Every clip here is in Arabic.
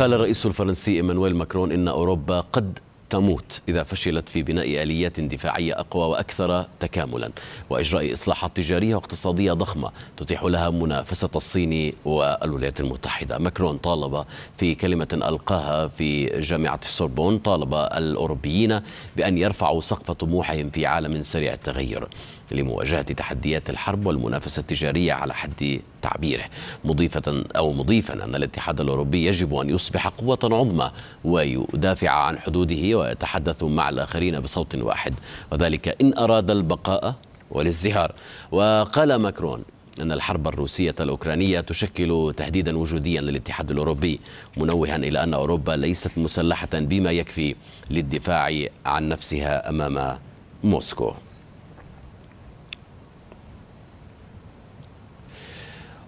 قال الرئيس الفرنسي إيمانويل ماكرون إن أوروبا قد تموت إذا فشلت في بناء آليات دفاعية أقوى وأكثر تكاملا وإجراء إصلاحات تجارية واقتصادية ضخمة تتيح لها منافسة الصين والولايات المتحدة ماكرون طالب في كلمة ألقاها في جامعة السوربون طالب الأوروبيين بأن يرفعوا سقف طموحهم في عالم سريع التغير لمواجهة تحديات الحرب والمنافسة التجارية على حد تعبيره مضيفة أو مضيفا أن الاتحاد الأوروبي يجب أن يصبح قوة عظمى ويدافع عن حدوده ويتحدث مع الآخرين بصوت واحد وذلك إن أراد البقاء والازدهار وقال ماكرون أن الحرب الروسية الأوكرانية تشكل تهديدا وجوديا للاتحاد الأوروبي منوها إلى أن أوروبا ليست مسلحة بما يكفي للدفاع عن نفسها أمام موسكو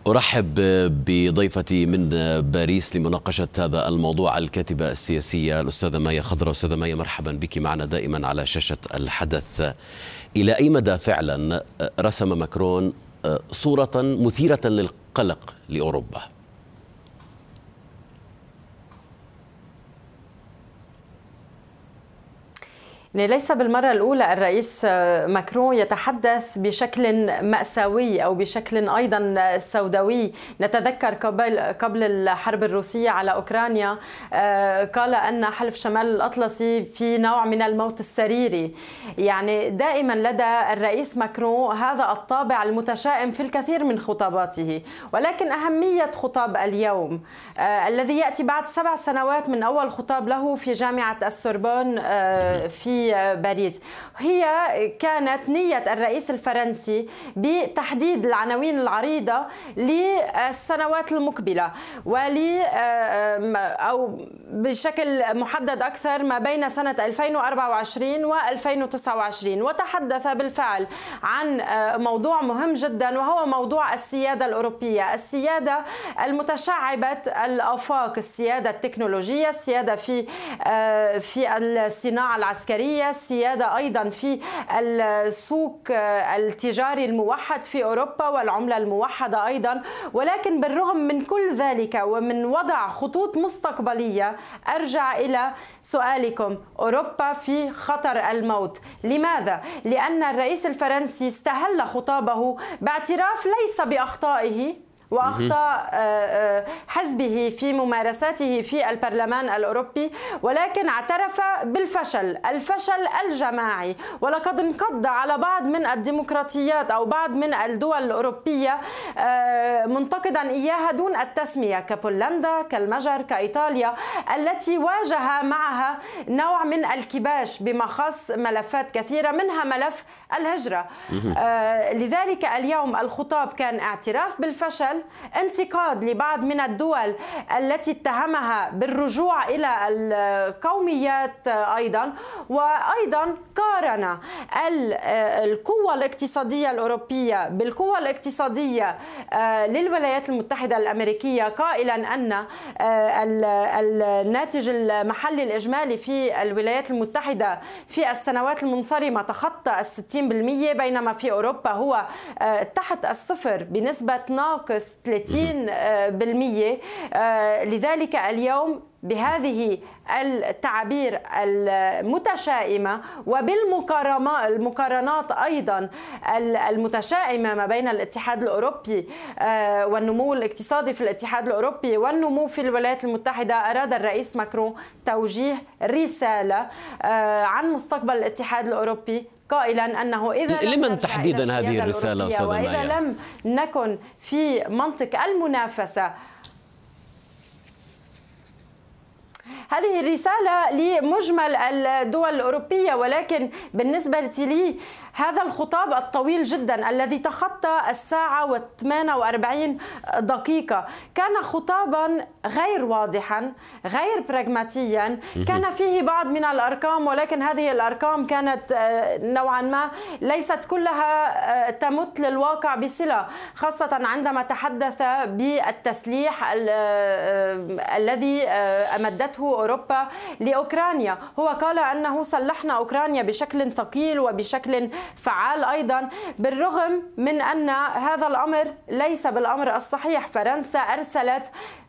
ارحب بضيفتي من باريس لمناقشه هذا الموضوع الكاتبه السياسيه الاستاذه مايا خضرة استاذه مايا مرحبا بك معنا دائما على شاشه الحدث الى اي مدى فعلا رسم ماكرون صوره مثيره للقلق لاوروبا يعني ليس بالمرة الأولى الرئيس ماكرون يتحدث بشكل مأساوي أو بشكل أيضا سوداوي نتذكر قبل, قبل الحرب الروسية على أوكرانيا آه، قال أن حلف شمال الأطلسي في نوع من الموت السريري يعني دائما لدى الرئيس ماكرون هذا الطابع المتشائم في الكثير من خطاباته ولكن أهمية خطاب اليوم آه، الذي يأتي بعد سبع سنوات من أول خطاب له في جامعة السوربون آه، في باريس هي كانت نية الرئيس الفرنسي بتحديد العناوين العريضة للسنوات المقبلة ولي آه، أو بشكل محدد أكثر ما بين سنة 2024 و 2029 وتحدث بالفعل عن آه، موضوع مهم جدا وهو موضوع السيادة الأوروبية السيادة المتشعبة الآفاق السيادة التكنولوجية السيادة في آه، في الصناعة العسكرية العالمية السيادة أيضا في السوق آه، التجاري الموحد في أوروبا والعملة الموحدة أيضا ولكن بالرغم من كل ذلك ومن وضع خطوط مستقبلية أرجع إلى سؤالكم أوروبا في خطر الموت لماذا؟ لأن الرئيس الفرنسي استهل خطابه باعتراف ليس بأخطائه واخطاء آه، آه، حزبه في ممارساته في البرلمان الاوروبي ولكن اعترف بالفشل الفشل الجماعي ولقد انقض على بعض من الديمقراطيات او بعض من الدول الاوروبيه آه، منتقدا اياها دون التسميه كبولندا كالمجر كايطاليا التي واجه معها نوع من الكباش بما خص ملفات كثيره منها ملف الهجره لذلك اليوم الخطاب كان اعتراف بالفشل انتقاد لبعض من الدول التي اتهمها بالرجوع الى القوميات ايضا وايضا قارن القوة الاقتصادية الأوروبية بالقوة الاقتصادية آه، للولايات المتحدة الأمريكية قائلا أن آه، الناتج المحلي الإجمالي في الولايات المتحدة في السنوات المنصرمة تخطى ال 60% بينما في أوروبا هو آه، تحت الصفر بنسبة ناقص 30% آه، لذلك اليوم بهذه التعابير المتشائمة وبالمقارنات أيضا المتشائمة ما بين الاتحاد الأوروبي آه، والنمو الاقتصادي في الاتحاد الأوروبي والنمو في الولايات المتحدة أراد الرئيس ماكرون توجيه رسالة آه، عن مستقبل الاتحاد الأوروبي قائلا انه اذا لمن تحديدا هذه الرساله استاذ واذا لم نكن في منطق المنافسه هذه الرسالة لمجمل الدول الأوروبية ولكن بالنسبة لي هذا الخطاب الطويل جدا الذي تخطى الساعة و48 دقيقة كان خطابا غير واضحا غير براغماتيا كان فيه بعض من الأرقام ولكن هذه الأرقام كانت آه، نوعا ما ليست كلها آه، تمت للواقع بصلة خاصة عندما تحدث بالتسليح آه، الذي أمدته أوروبا لأوكرانيا هو قال أنه سلحنا أوكرانيا بشكل ثقيل وبشكل فعال أيضا بالرغم من أن هذا الأمر ليس بالأمر الصحيح فرنسا أرسلت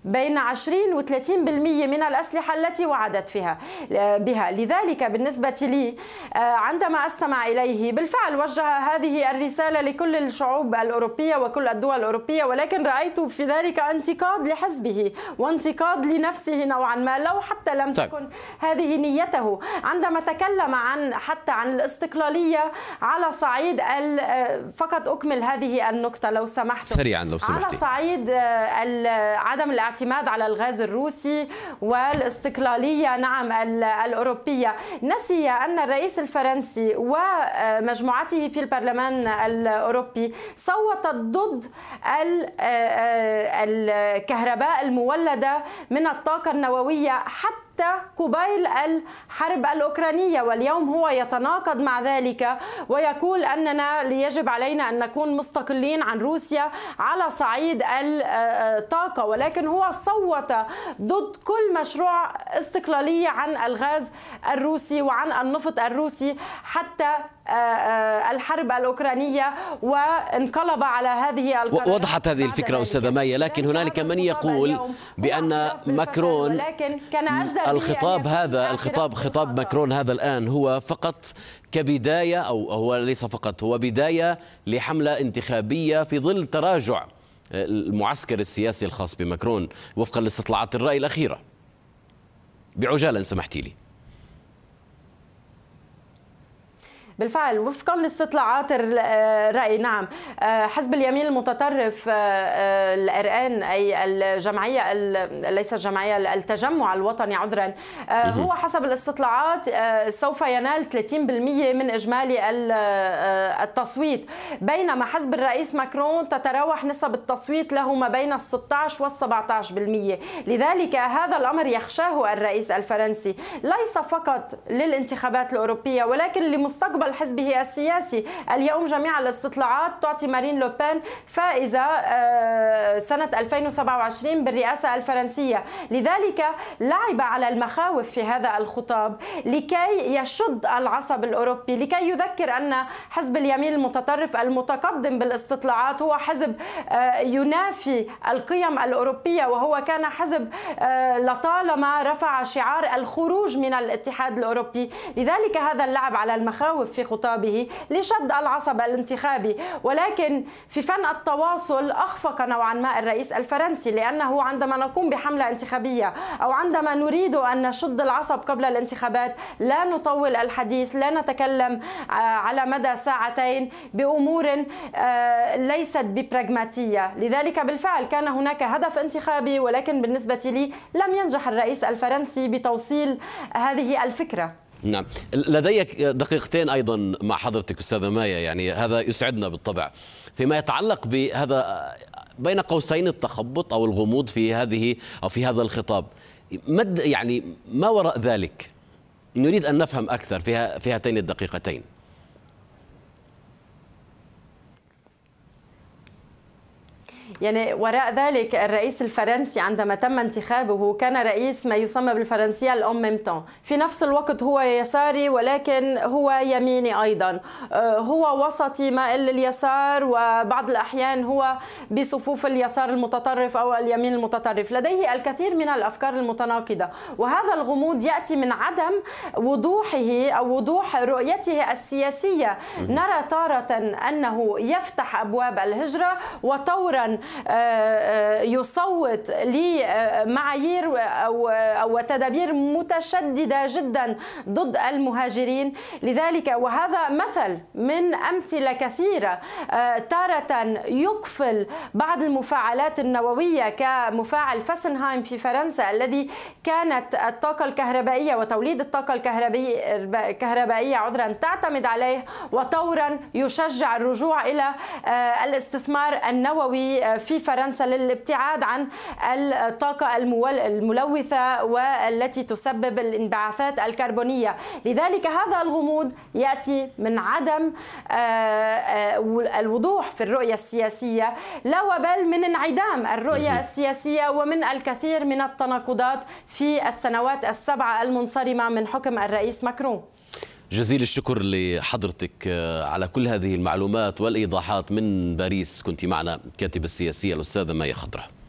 بين 20 و 30% من الأسلحة التي وعدت فيها آه، بها لذلك بالنسبة لي آه، عندما أستمع إليه بالفعل وجه هذه الرسالة لكل الشعوب الأوروبية وكل الدول الأوروبية ولكن رأيت في ذلك انتقاد لحزبه وانتقاد لنفسه نوعا ما لو حتى لم طيب. تكن هذه نيته عندما تكلم عن حتى عن الاستقلالية على صعيد آه، فقط أكمل هذه النقطة لو سمحت سريعا لو سمحت على صعيد عدم الاعتماد الاعتماد على الغاز الروسي والاستقلالية نعم الأوروبية نسي أن الرئيس الفرنسي ومجموعته في البرلمان الأوروبي صوتت ضد آه، آه، الكهرباء المولدة من الطاقة النووية حتى حتى قبيل الحرب الأوكرانية واليوم هو يتناقض مع ذلك ويقول أننا يجب علينا أن نكون مستقلين عن روسيا على صعيد الطاقة ولكن هو صوت ضد كل مشروع استقلالية عن الغاز الروسي وعن النفط الروسي حتى آه، آه، الحرب الأوكرانية وانقلب على هذه القرارات وضحت هذه الفكرة أستاذة مايا لكن هنالك من يقول بأن ماكرون الخطاب هذا الخطاب خطاب ماكرون هذا الآن هو فقط كبداية أو هو ليس فقط هو بداية لحملة انتخابية في ظل تراجع المعسكر السياسي الخاص بماكرون وفقا لاستطلاعات الرأي الأخيرة بعجالة إن سمحتي لي بالفعل وفقا لاستطلاعات الرأي آه، نعم آه، حزب اليمين المتطرف آه، الأرآن أي الجمعية ليس الجمعية التجمع الوطني عذرا هو حسب الاستطلاعات سوف ينال 30% من إجمالي التصويت بينما حزب الرئيس ماكرون تتراوح نسب التصويت له ما بين ال 16 وال 17% لذلك هذا الأمر يخشاه الرئيس الفرنسي ليس فقط للانتخابات الأوروبية ولكن لمستقبل قبل حزبه السياسي اليوم جميع الاستطلاعات تعطي مارين لوبين فائزة آه، سنة 2027 بالرئاسة الفرنسية لذلك لعب على المخاوف في هذا الخطاب لكي يشد العصب الأوروبي لكي يذكر أن حزب اليمين المتطرف المتقدم بالاستطلاعات هو حزب آه، ينافي القيم الأوروبية وهو كان حزب آه، لطالما رفع شعار الخروج من الاتحاد الأوروبي لذلك هذا اللعب على المخاوف في خطابه لشد العصب الانتخابي ولكن في فن التواصل أخفق نوعا ما الرئيس الفرنسي لأنه عندما نقوم بحملة انتخابية أو عندما نريد أن نشد العصب قبل الانتخابات لا نطول الحديث لا نتكلم آه، على مدى ساعتين بأمور آه، ليست ببراغماتية لذلك بالفعل كان هناك هدف انتخابي ولكن بالنسبة لي لم ينجح الرئيس الفرنسي بتوصيل هذه الفكره نعم لدي دقيقتين أيضا مع حضرتك أستاذة مايا يعني هذا يسعدنا بالطبع فيما يتعلق بهذا بين قوسين التخبط أو الغموض في هذه أو في هذا الخطاب مد يعني ما وراء ذلك نريد أن نفهم أكثر في هاتين الدقيقتين يعني وراء ذلك الرئيس الفرنسي عندما تم انتخابه كان رئيس ما يسمى بالفرنسية الأم ميمتون في نفس الوقت هو يساري ولكن هو يميني أيضا آه، هو وسطي مائل لليسار وبعض الأحيان هو بصفوف اليسار المتطرف أو اليمين المتطرف لديه الكثير من الأفكار المتناقضة وهذا الغموض يأتي من عدم وضوحه أو وضوح رؤيته السياسية نرى تارة أنه يفتح أبواب الهجرة وطورا آه، آه، يصوت لمعايير أو, أو تدابير متشددة جدا ضد المهاجرين لذلك وهذا مثل من أمثلة كثيرة آه، تارة يقفل بعض المفاعلات النووية كمفاعل فاسنهايم في فرنسا الذي كانت الطاقة الكهربائية وتوليد الطاقة الكهربائية عذرا تعتمد عليه وطورا يشجع الرجوع إلى الاستثمار النووي في فرنسا للابتعاد عن الطاقة الملوثة والتي تسبب الانبعاثات الكربونية لذلك هذا الغموض يأتي من عدم آه، آه، الوضوح في الرؤية السياسية لا وبل من انعدام الرؤية السياسية ومن الكثير من التناقضات في السنوات السبعة المنصرمة من حكم الرئيس مكرون جزيل الشكر لحضرتك آه، على كل هذه المعلومات والإيضاحات من باريس كنت معنا الكاتبة السياسية الأستاذة مايا خضره